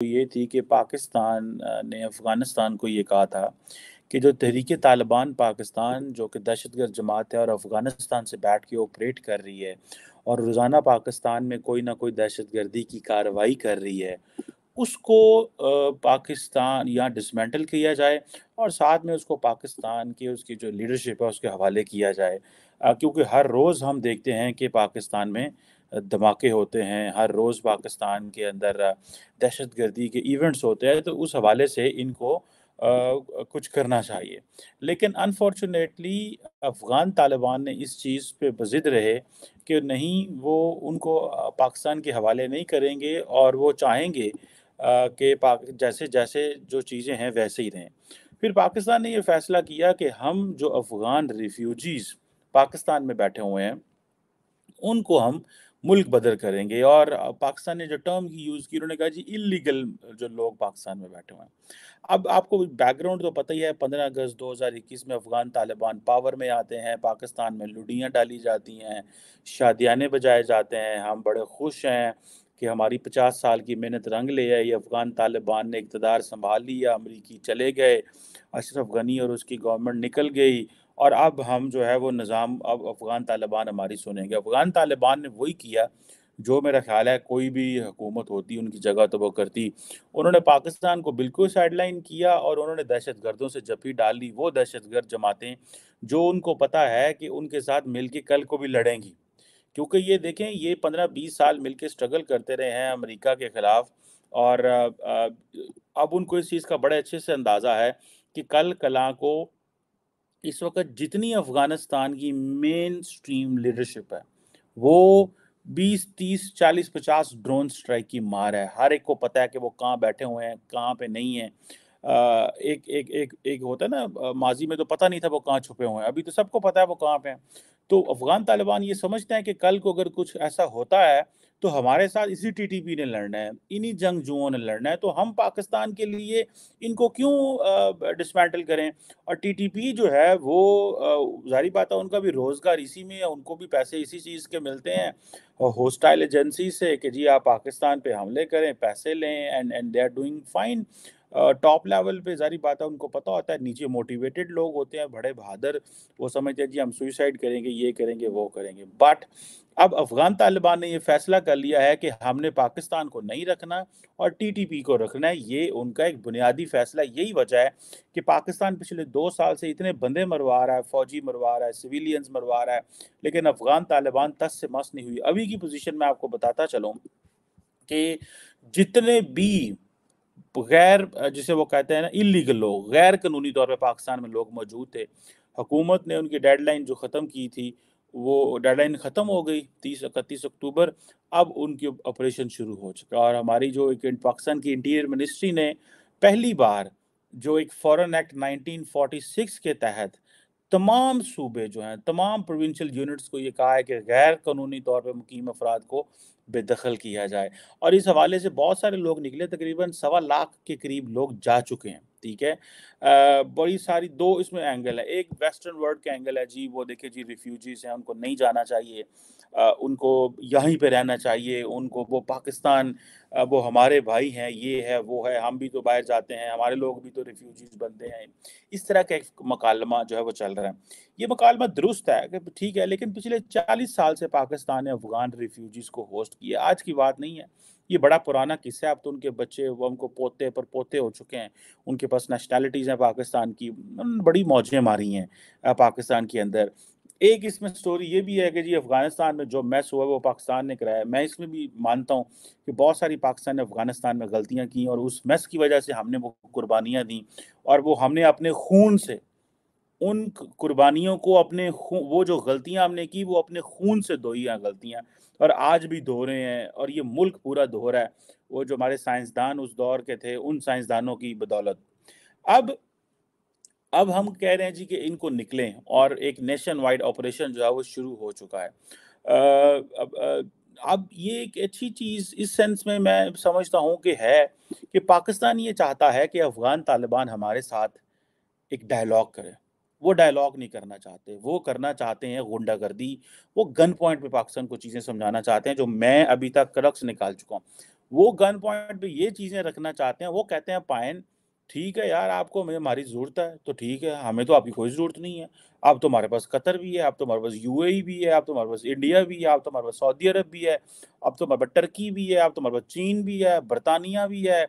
तो ये थी कि पाकिस्तान ने अफ़गानिस्तान को ये कहा था कि जो तहरीक तालिबान पाकिस्तान जो कि दहशत गर्द जमात है और अफ़गानिस्तान से बैठ के ऑपरेट कर रही है और रोज़ाना पाकिस्तान में कोई ना कोई दहशत गर्दी की कार्रवाई कर रही है उसको पाकिस्तान यहाँ डिसमेंटल किया जाए और साथ में उसको पाकिस्तान की उसकी जो लीडरशिप है उसके हवाले किया जाए क्योंकि हर रोज़ हम देखते हैं कि पाकिस्तान में धमाके होते हैं हर रोज़ पाकिस्तान के अंदर दहशत गर्दी के इवेंट्स होते हैं तो उस हवाले से इनको आ, कुछ करना चाहिए लेकिन अनफॉर्चुनेटली अफ़गान तालिबान ने इस चीज़ पे बजिद रहे कि नहीं वो उनको पाकिस्तान के हवाले नहीं करेंगे और वो चाहेंगे कि जैसे जैसे जो चीज़ें हैं वैसे ही रहें फिर पाकिस्तान ने ये फ़ैसला किया कि हम जो अफ़गान रिफ्यूजीज़ पाकिस्तान में बैठे हुए हैं उनको हम मुल्क बदर करेंगे और पाकिस्तान ने जो टर्म की यूज़ की उन्होंने कहा जी इलीगल जो लोग पाकिस्तान में बैठे हुए हैं अब आपको बैकग्राउंड तो पता ही है पंद्रह अगस्त 2021 में अफ़गान तालिबान पावर में आते हैं पाकिस्तान में लुडियाँ डाली जाती हैं शादियाने बजाए जाते हैं हम बड़े खुश हैं कि हमारी पचास साल की मेहनत रंग ले आई अफ़गान तालिबान ने इकतदार संभाल लिया अमरीकी चले गए अशरफ गनी और उसकी गवर्नमेंट निकल गई और अब हम जो है वो निज़ाम अब अफ़गान तालिबान हमारी सुनेंगे अफ़गान तालिबान ने वही किया जो मेरा ख्याल है कोई भी हुकूमत होती उनकी जगह तो वो करती उन्होंने पाकिस्तान को बिल्कुल साइडलाइन किया और उन्होंने दहशत गर्दों से जफी डाल ली वो दहशत गर्द जमातें जो उनको पता है कि उनके साथ मिल के कल को भी लड़ेंगी क्योंकि ये देखें ये पंद्रह बीस साल मिल के स्ट्रगल करते रहे हैं अमरीका के ख़िलाफ़ और अब उनको इस चीज़ का बड़े अच्छे से अंदाज़ा है कि कल कला को इस वक्त जितनी अफ़गानिस्तान की मेन स्ट्रीम लीडरशिप है वो 20, 30, 40, 50 ड्रोन स्ट्राइक की मार है हर एक को पता है कि वो कहाँ बैठे हुए हैं कहाँ पे नहीं है एक एक एक एक होता है ना माजी में तो पता नहीं था वो कहाँ छुपे हुए हैं अभी तो सबको पता है वो कहाँ पे हैं तो अफगान तालिबान ये समझते हैं कि कल को अगर कुछ ऐसा होता है तो हमारे साथ इसी टीटीपी ने लड़ना है इन्हीं जंगजुओं ने लड़ना है तो हम पाकिस्तान के लिए इनको क्यों डिसमेंटल करें और टीटीपी जो है वो जारी बात है उनका भी रोज़गार इसी में है उनको भी पैसे इसी चीज़ के मिलते हैं होस्टाइल एजेंसी से कि जी आप पाकिस्तान पर हमले करें पैसे लें and and they are doing fine top level पे जारी बात है उनको पता होता है नीचे मोटिवेटेड लोग होते हैं बड़े बहादुर वो समझते हैं जी हम सुइसाइड करेंगे ये करेंगे वो करेंगे बट अब अफगान तालिबान ने ये फैसला कर लिया है कि हमने पाकिस्तान को नहीं रखना और टीटीपी को रखना है ये उनका एक बुनियादी फैसला यही वजह है कि पाकिस्तान पिछले दो साल से इतने बंदे मरवा रहा है फौजी मरवा रहा है सिविलियंस मरवा रहा है लेकिन अफगान तालिबान तस से मस नहीं हुई अभी की पोजिशन में आपको बताता चलूँ कि जितने भी गैर जिसे वो कहते हैं ना इलीगल लोग गैर कानूनी तौर पर पाकिस्तान में लोग मौजूद थे हुकूमत ने उनकी डेडलाइन जो ख़त्म की थी वो डेडलाइन ख़त्म हो गई तीस इकतीस अक्टूबर अब उनके ऑपरेशन शुरू हो चुका और हमारी जो एक पाकिस्तान की इंटीरियर मिनिस्ट्री ने पहली बार जो एक फॉरेन एक्ट 1946 के तहत तमाम सूबे जो हैं तमाम प्रोविंशियल यूनिट्स को ये कहा है कि गैर कानूनी तौर पर मुकीम अफराद को बेदखल किया जाए और इस हवाले से बहुत सारे लोग निकले तकरीबन सवा लाख के करीब लोग जा चुके हैं ठीक है आ, बड़ी सारी दो इसमें एंगल है एक वेस्टर्न वर्ल्ड का एंगल है जी वो देखे जी रिफ्यूजीज हैं उनको नहीं जाना चाहिए उनको यहीं पे रहना चाहिए उनको वो पाकिस्तान वो हमारे भाई हैं ये है वो है हम भी तो बाहर जाते हैं हमारे लोग भी तो रिफ्यूजीज बनते हैं इस तरह का एक मकालमा जो है वो चल रहा है ये मकालमा दुरुस्त है कि ठीक है लेकिन पिछले चालीस साल से पाकिस्तान ने अफगान रिफ्यूजीज़ को होस्ट किया आज की बात नहीं है ये बड़ा पुराना किस्सा है अब तो उनके बच्चे वो उनको पोते पर पोते हो चुके हैं उनके पास नेशनैलिटीज़ हैं पाकिस्तान की बड़ी मौजें मारी हैं पाकिस्तान के अंदर एक इसमें स्टोरी ये भी है कि जी अफगानिस्तान में जो मैस हुआ वो पाकिस्तान ने कराया मैं इसमें भी मानता हूँ कि बहुत सारी पाकिस्तान ने अफगानिस्तान में गलतियाँ की और उस मैस की वजह से हमने वो कुर्बानियाँ दी और वो हमने अपने खून से उन कुर्बानियों को अपने वो जो ग़लतियाँ हमने की वो अपने खून से धोई हैं गलतियाँ और आज भी धो रहे हैं और ये मुल्क पूरा धो रहा है वो जो हमारे साइंसदान उस दौर के थे उन साइंसदानों की बदौलत अब अब हम कह रहे हैं जी कि इनको निकलें और एक नेशन वाइड ऑपरेशन जो है वो शुरू हो चुका है अब अब ये एक अच्छी चीज़ इस सेंस में मैं समझता हूँ कि है कि पाकिस्तान ये चाहता है कि अफ़गान तालिबान हमारे साथ एक डायलॉग करें वो डायलॉग नहीं करना चाहते वो करना चाहते हैं गुंडागर्दी वो गन पॉइंट पे पाकिस्तान को चीज़ें समझाना चाहते हैं जो मैं अभी तक करक्स निकाल चुका हूँ वो गन पॉइंट पे ये चीज़ें रखना चाहते हैं वो कहते हैं पायन ठीक है यार आपको हमें हमारी ज़रूरत है तो ठीक है हमें तो आपकी कोई ज़रूरत नहीं है आप तो हमारे पास कतर भी है आप तो हमारे पास यूएई भी है आप तो हमारे पास इंडिया भी है आप तो हमारे पास सऊदी अरब भी है आप तो हमारे पास टर्की भी है आप तो हमारे पास चीन भी है बरतानिया भी है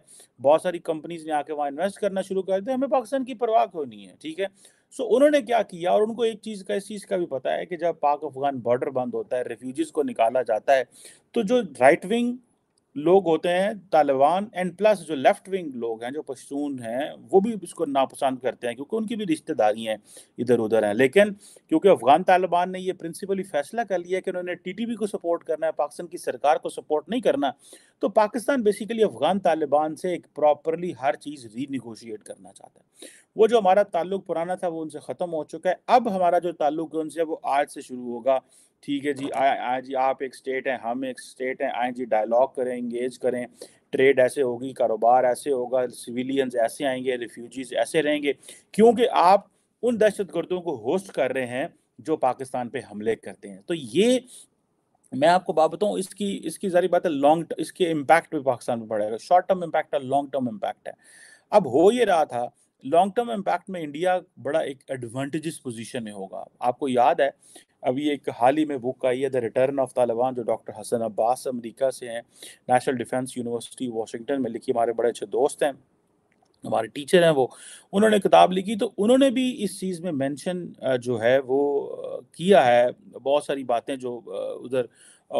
बहुत सारी कंपनीज ने आके वहाँ इन्वेस्ट करना शुरू कर दिया हमें पाकिस्तान की परवाह क्यों नहीं है ठीक है सो उन्होंने क्या किया और उनको एक चीज़ का इस चीज़ का भी पता है कि जब पाक अफगान बॉर्डर बंद होता है रेफ्यूजीज़ को निकाला जाता है तो जो राइट विंग लोग होते हैं तालिबान एंड प्लस जो लेफ्ट विंग लोग हैं जो पश्तून हैं वो भी इसको नापसंद करते हैं क्योंकि उनकी भी रिश्तेदारियाँ इधर उधर हैं लेकिन क्योंकि अफगान तालिबान ने ये प्रिंसिपली फैसला कर लिया कि उन्होंने टीटीपी को सपोर्ट करना है पाकिस्तान की सरकार को सपोर्ट नहीं करना तो पाकिस्तान बेसिकली अफगान तालिबान से एक प्रॉपरली हर चीज़ रीनिगोशिएट करना चाहता है वो जो हमारा ताल्लुक पुराना था वो उनसे ख़त्म हो चुका है अब हमारा जो ताल्लुक है उनसे वो आज से शुरू होगा ठीक है जी आए आए जी आप एक स्टेट हैं हम एक स्टेट हैं आए जी डायलॉग करें इंगेज करें ट्रेड ऐसे होगी कारोबार ऐसे होगा सिविलियंस ऐसे आएंगे रिफ्यूजीज ऐसे रहेंगे क्योंकि आप उन दहशत गर्दों को होस्ट कर रहे हैं जो पाकिस्तान पे हमले करते हैं तो ये मैं आपको बात बताऊँ इसकी इसकी जारी बात है लॉन्ग इसके इम्पैक्ट भी पाकिस्तान पर पड़ेगा शॉर्ट टर्म इम्पैक्ट है लॉन्ग टर्म इम्पैक्ट है अब हो ये रहा था लॉन्ग टर्म इम्पैक्ट में इंडिया बड़ा एक एडवांटेजेस पोजीशन में होगा आपको याद है अभी एक हाल ही में बुक आई है द रिटर्न ऑफ तालिबान जो डॉक्टर हसन अब्बास अमेरिका से हैं नेशनल डिफेंस यूनिवर्सिटी वाशिंगटन में लिखी हमारे बड़े अच्छे दोस्त हैं हमारे टीचर हैं वो उन्होंने किताब लिखी तो उन्होंने भी इस चीज़ में मेंशन जो है वो किया है बहुत सारी बातें जो उधर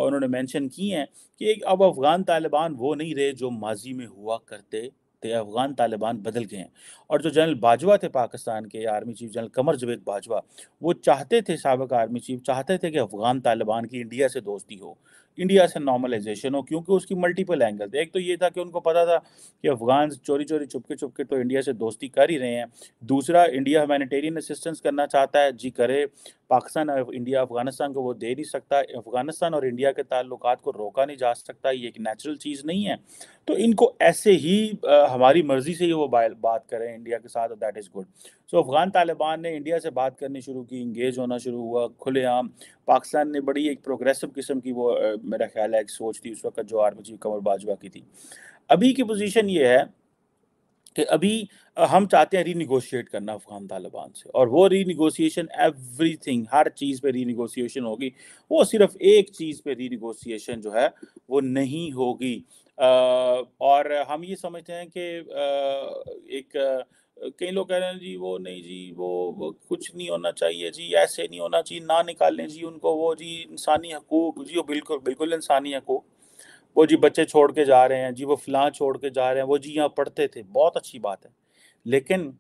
उन्होंने मेंशन की हैं कि अब अफ़गान तालिबान वो नहीं रहे जो माजी में हुआ करते अफगान तालिबान बदल गए हैं और जो जनरल बाजवा थे पाकिस्तान के army chief general Qamar Javed Bajwa वो चाहते थे सबक आर्मी चीफ चाहते थे कि अफगान तालिबान की इंडिया से दोस्ती हो इंडिया से नॉर्मलाइजेशन हो क्योंकि उसकी मल्टीपल एंगल थे एक तो ये था कि उनको पता था कि अफगान चोरी चोरी चुपके चुपके तो इंडिया से दोस्ती कर ही रहे हैं दूसरा इंडिया ह्यूमानिटेरियन असिस्टेंस करना चाहता है जी करे पाकिस्तान इंडिया अफगानिस्तान को वो दे नहीं सकता अफगानिस्तान और इंडिया के ताल्लुक को रोका नहीं जा सकता ये एक नेचुरल चीज़ नहीं है तो इनको ऐसे ही आ, हमारी मर्ज़ी से ही वो बात करें इंडिया के साथ that is good so Afghan Taliban ने इंडिया से बात करनी शुरू की इंगेज होना शुरू हुआ खुलेआम पाकिस्तान ने बड़ी एक प्रोग्रेसिव किस्म की वो मेरा ख्याल है एक सोच थी उस वक्त जो आर्मी चीफ कमर बाजवा की थी अभी की पोजीशन ये है कि अभी हम चाहते हैं रीनिगोशिएट करना अफगान तालिबान से और वो रीनिगोशिएशन एवरीथिंग हर चीज़ पे रीनिगोशिएशन होगी वो सिर्फ एक चीज़ पे रीनिगोशिएशन जो है वो नहीं होगी और हम ये समझते हैं कि एक कई लोग कह रहे हैं जी वो नहीं जी वो, वो कुछ नहीं होना चाहिए जी ऐसे नहीं होना चाहिए ना निकालें जी उनको वो जी इंसानी हकूक जी वो बिल्कुल बिल्कुल इंसानी हकूक वो जी बच्चे छोड़ के जा रहे हैं जी वो फिलहाल छोड़ के जा रहे हैं वो जी यहाँ पढ़ते थे बहुत अच्छी बात है लेकिन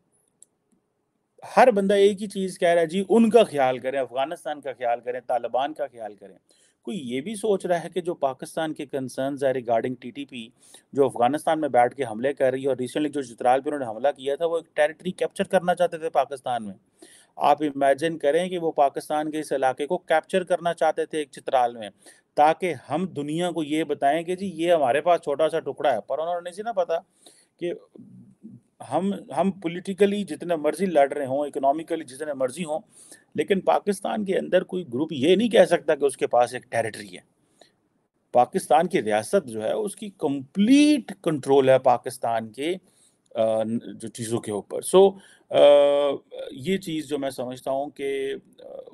हर बंदा एक ही चीज़ कह रहा है जी उनका ख्याल करें अफगानिस्तान का ख्याल करें तालिबान का ख्याल करें कोई ये भी सोच रहा है कि जो पाकिस्तान के कंसर्न है रिगार्डिंग टीटीपी जो अफगानिस्तान में बैठ के हमले कर रही है और रिसेंटली जो चित्राल पर उन्होंने हमला किया था वो एक टेरिटरी कैप्चर करना चाहते थे पाकिस्तान में आप इमेजिन करें कि वो पाकिस्तान के इस इलाके को कैप्चर करना चाहते थे एक चित्राल में ताकि हम दुनिया को ये बताएं कि जी ये हमारे पास छोटा सा टुकड़ा है पर उन्होंने जी ना पता कि हम हम पॉलिटिकली जितने मर्जी लड़ रहे हों इकोनॉमिकली जितने मर्जी हों लेकिन पाकिस्तान के अंदर कोई ग्रुप ये नहीं कह सकता कि उसके पास एक टेरिटरी है पाकिस्तान की रियासत जो है उसकी कंप्लीट कंट्रोल है पाकिस्तान के जो चीज़ों के ऊपर सो ये चीज़ जो मैं समझता हूँ कि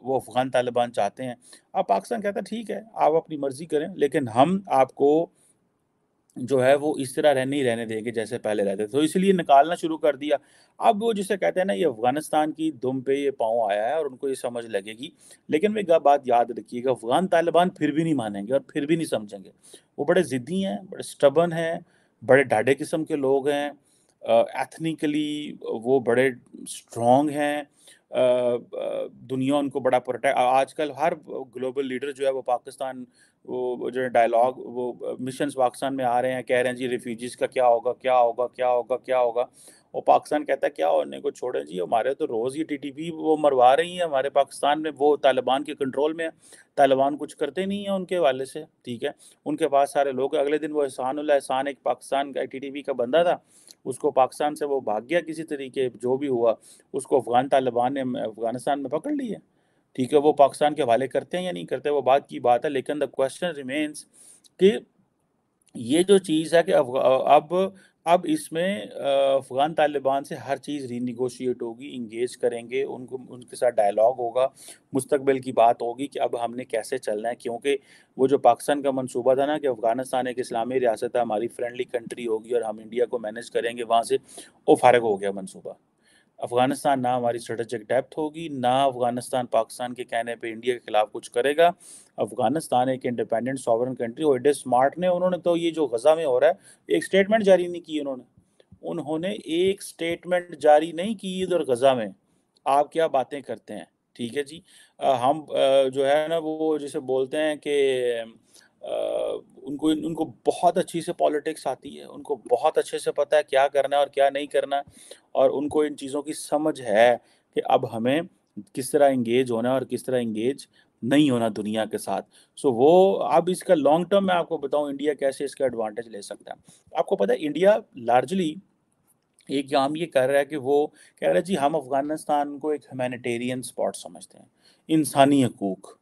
वो अफ़गान तालिबान चाहते हैं अब पाकिस्तान कहता है ठीक है आप अपनी मर्ज़ी करें लेकिन हम आपको जो है वो इस तरह रहने ही रहने देंगे जैसे पहले रहते थे तो इसलिए निकालना शुरू कर दिया अब वो जिसे कहते हैं ना ये अफ़गानिस्तान की दुम पे ये पाँव आया है और उनको ये समझ लगेगी लेकिन वे एक बात याद रखिएगा अफ़गान तालिबान फिर भी नहीं मानेंगे और फिर भी नहीं समझेंगे वो बड़े ज़िद्दी हैं बड़े स्टबन हैं बड़े ढाढ़े किस्म के लोग हैं एथनिकली वो बड़े स्ट्रॉन्ग हैं दुनिया उनको बड़ा प्रोटेक्ट आजकल हर ग्लोबल लीडर जो है वो पाकिस्तान वो जो है डायलॉग वो मिशन पाकिस्तान में आ रहे हैं कह रहे हैं जी रिफ्यूजीज़ का क्या होगा क्या होगा क्या होगा क्या होगा और पाकिस्तान कहता है क्या होने को छोड़े जी हमारे तो रोज़ ये टीटीपी वो मरवा रही है हमारे पाकिस्तान में वो तालिबान के कंट्रोल में है तालिबान कुछ करते नहीं है उनके हवाले से ठीक है उनके पास सारे लोग अगले दिन वो एहसान एहसान एक पाकिस्तान का टी का बंदा था उसको पाकिस्तान से वो भाग गया किसी तरीके जो भी हुआ उसको अफगान तालिबान ने अफगानिस्तान में पकड़ लिया ठीक है वो पाकिस्तान के हवाले करते हैं या नहीं करते वो बात की बात है लेकिन द क्वेश्चन रिमेन्स कि ये जो चीज़ है कि अब अब इसमें अफ़गान तालिबान से हर चीज़ रीनिगोशिएट होगी इंगेज करेंगे उनको उनके साथ डायलॉग होगा मुस्तबिल की बात होगी कि अब हमने कैसे चलना है क्योंकि वो जो पाकिस्तान का मंसूबा था ना कि अफ़गानिस्तान एक इस्लामी रियासत है हमारी फ्रेंडली कंट्री होगी और हम इंडिया को मैनेज करेंगे वहाँ से वो फारग हो गया मनसूबा अफगानिस्तान ना हमारी स्ट्रेटेजिक डेप्थ होगी ना अफगानिस्तान पाकिस्तान के कहने पे इंडिया के खिलाफ कुछ करेगा अफगानिस्तान एक इंडिपेंडेंट सॉवरन कंट्री और एडे स्मार्ट ने उन्होंने तो ये जो गजा में हो रहा है एक स्टेटमेंट जारी नहीं की उन्होंने उन्होंने एक स्टेटमेंट जारी नहीं की इधर गजा में आप क्या बातें करते हैं ठीक है जी आ, हम आ, जो है ना वो जैसे बोलते हैं कि उनको उनको बहुत अच्छी से पॉलिटिक्स आती है उनको बहुत अच्छे से पता है क्या करना है और क्या नहीं करना और उनको इन चीज़ों की समझ है कि अब हमें किस तरह इंगेज होना और किस तरह इंगेज नहीं होना दुनिया के साथ सो so, वो अब इसका लॉन्ग टर्म में आपको बताऊं इंडिया कैसे इसका एडवांटेज ले सकता है आपको पता है इंडिया लार्जली एक काम ये कर रहा है कि वो कह रहा है जी हम अफ़गानिस्तान को एक ह्यूमैनिटेरियन स्पॉट समझते हैं इंसानी हकूक़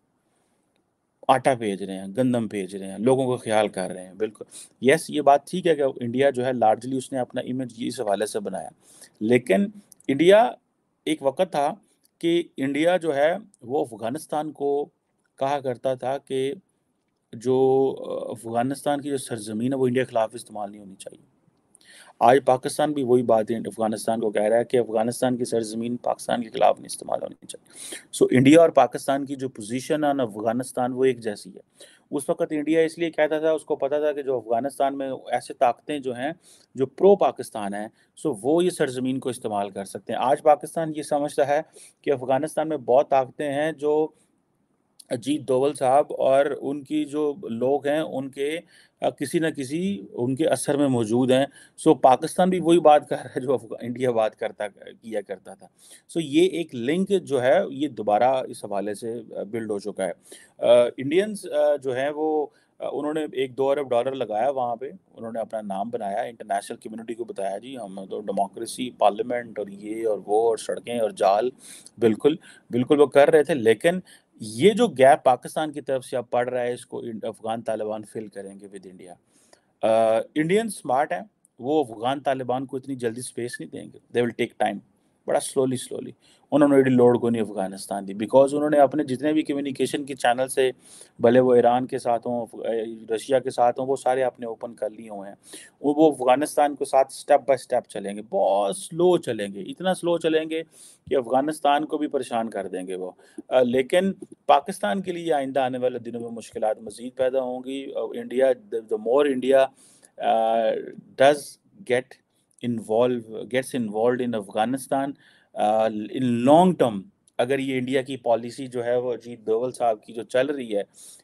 आटा भेज रहे हैं गंदम भेज रहे हैं लोगों का ख्याल कर रहे हैं बिल्कुल यस ये बात ठीक है कि इंडिया जो है लार्जली उसने अपना इमेज इस हवाले से बनाया लेकिन इंडिया एक वक्त था कि इंडिया जो है वो अफ़गानिस्तान को कहा करता था कि जो अफ़गानिस्तान की जो सरजमीन है वो इंडिया के ख़िलाफ़ इस्तेमाल नहीं होनी चाहिए आज पाकिस्तान भी वही बात है अफगानिस्तान को कह रहा है कि अफगानिस्तान की सरजमीन पाकिस्तान के खिलाफ नहीं इस्तेमाल होनी चाहिए सो इंडिया और पाकिस्तान की जो पोजीशन ऑन अफगानिस्तान वो एक जैसी है उस वक्त इंडिया इसलिए कहता था उसको पता था कि जो अफगानिस्तान में ऐसे ताकतें जो हैं जो प्रो पाकिस्तान हैं सो वो ये सरजमीन को इस्तेमाल कर सकते हैं आज पाकिस्तान ये समझता है कि अफगानिस्तान में बहुत ताकतें हैं जो अजीत दोवल साहब और उनकी जो लोग हैं उनके किसी न किसी उनके असर में मौजूद हैं सो पाकिस्तान भी वही बात कर रहा है जो इंडिया बात करता किया करता था सो ये एक लिंक जो है ये दोबारा इस हवाले से बिल्ड हो चुका है इंडियंस जो है वो उन्होंने एक दो अरब डॉलर लगाया वहाँ पे उन्होंने अपना नाम बनाया इंटरनेशनल कम्युनिटी को बताया जी हम तो डेमोक्रेसी पार्लियामेंट और ये और वो और सड़कें और जाल बिल्कुल बिल्कुल वो कर रहे थे लेकिन ये जो गैप पाकिस्तान की तरफ से अब पड़ रहा है इसको अफगान तालिबान फिल करेंगे विद इंडिया इंडियन स्मार्ट है वो अफगान तालिबान को इतनी जल्दी स्पेस नहीं देंगे दे विल टेक टाइम बड़ा स्लोली स्लोली उन्होंने एडी लोड को नहीं अफगानिस्तान दी बिकॉज उन्होंने अपने जितने भी कम्युनिकेशन के चैनल से भले वो ईरान के साथ हों रशिया के साथ हों वो सारे आपने ओपन कर लिए हुए हैं वो अफगानिस्तान के साथ स्टेप बाय स्टेप चलेंगे बहुत स्लो चलेंगे इतना स्लो चलेंगे कि अफगानिस्तान को भी परेशान कर देंगे वो लेकिन पाकिस्तान के लिए आइंदा आने वाले दिनों में मुश्किल मज़ीद पैदा होंगी India the more India does get involve gets involve in Afghanistan in long term अगर ये इंडिया की पॉलिसी जो है वो अजीत दोवल साहब की जो चल रही है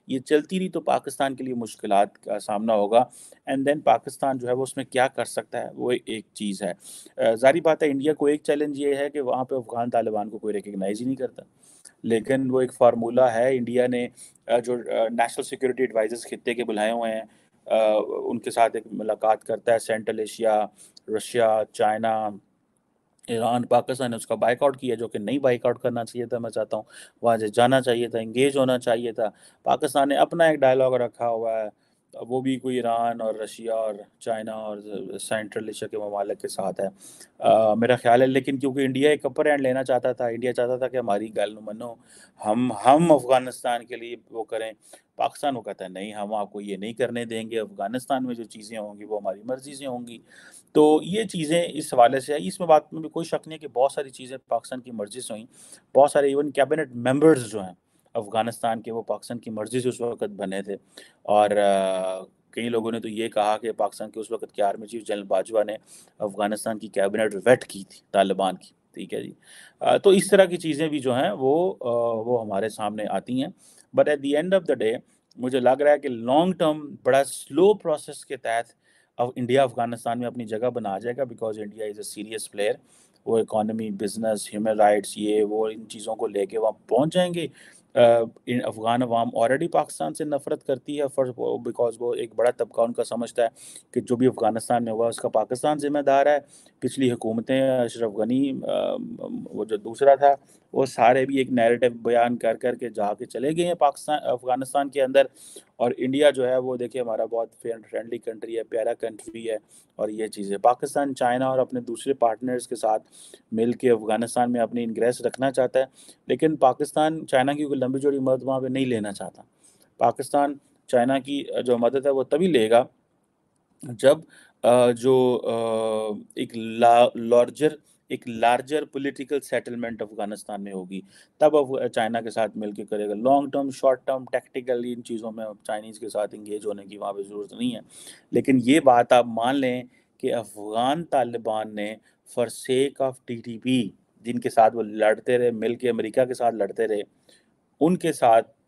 ये चलती रही तो पाकिस्तान के लिए मुश्किल का सामना होगा एंड देन पाकिस्तान जो है वो उसमें क्या कर सकता है वो एक चीज़ है जारी बात है इंडिया को एक चैलेंज ये है कि वहाँ पे अफगान तालिबान को कोई रिकगनाइज ही नहीं करता लेकिन वो एक फार्मूला है इंडिया ने जो नेशनल सिक्योरिटी एडवाइजर्स खत्े के बुलाए हुए हैं उनके साथ एक मुलाकात करता है Central Asia Russia China Iran Pakistan ने उसका बाइकआउट किया जो कि नहीं बाइकआउट करना चाहिए था मैं चाहता हूँ वहाँ से जाना चाहिए था इंगेज होना चाहिए था पाकिस्तान ने अपना एक डायलॉग रखा हुआ है वो भी कोई ईरान और रशिया और चाइना और सेंट्रल एशिया के ममालक के साथ है आ, मेरा ख्याल है लेकिन क्योंकि इंडिया एक अपर हैंड लेना चाहता था इंडिया चाहता था कि हमारी गल मनो हम हम अफ़गानिस्तान के लिए वो करें पाकिस्तान वो कहता है नहीं हम आपको ये नहीं करने देंगे अफ़गानिस्तान में जो चीज़ें होंगी वो हमारी मर्ज़ी से होंगी तो ये चीज़ें इस हवाले से है इसमें बात में भी कोई शक नहीं है कि बहुत सारी चीज़ें पाकिस्तान की मर्ज़ी से हुई बहुत सारे इवन कैबिनेट मेंबर्स जो हैं अफ़गानिस्तान के वो पाकिस्तान की मर्ज़ी से उस वक्त बने थे और कई लोगों ने तो ये कहा कि पाकिस्तान के उस वक्त के आर्मी चीफ जनरल बाजवा ने अफ़गानिस्तान की कैबिनेट वेट की थी तालिबान की ठीक है जी तो इस तरह की चीज़ें भी जो हैं वो वो हमारे सामने आती हैं but at the end of the day मुझे लग रहा है कि लॉन्ग टर्म बड़ा स्लो प्रोसेस के तहत अब इंडिया अफगानिस्तान में अपनी जगह बना जाएगा because India is a serious player वो इकॉनमी बिजनेस ह्यूमन राइट्स ये वो इन चीज़ों को लेके वहाँ पहुँच जाएंगे इन अफगान अवाम ऑलरेडी पाकिस्तान से नफरत करती है फर्स्ट बिकॉज वो एक बड़ा तबका उनका समझता है कि जो भी अफगानिस्तान में हुआ उसका पाकिस्तान जिम्मेदार है पिछली हुकूमतें अशरफ गनी वो जो दूसरा था वो सारे भी एक नैरेटिव बयान कर कर के जा के चले गए हैं पाकिस्तान अफगानिस्तान के अंदर और इंडिया जो है वो देखिए हमारा बहुत फ्रेंडली कंट्री है प्यारा कंट्री है और ये चीज़ें पाकिस्तान चाइना और अपने दूसरे पार्टनर्स के साथ मिल के अफगानिस्तान में अपनी इंग्रेस रखना चाहता है लेकिन पाकिस्तान चाइना की कोई लंबी जोड़ी मदद वहाँ पर नहीं लेना चाहता पाकिस्तान चाइना की जो मदद है वो तभी लेगा जब जो एक लार्जर एक लार्जर पॉलिटिकल सेटलमेंट अफगानिस्तान में होगी तब अब चाइना के साथ मिलकर करेगा long term short term tactically इन चीज़ों में अब चाइनीज़ के साथ इंगेज होने की वहाँ पर ज़रूरत नहीं है लेकिन ये बात आप मान लें कि अफ़गान तालिबान ने for sake of T T P जिनके साथ वो लड़ते रहे मिल के अमरीका के साथ लड़ते रहे उनके साथ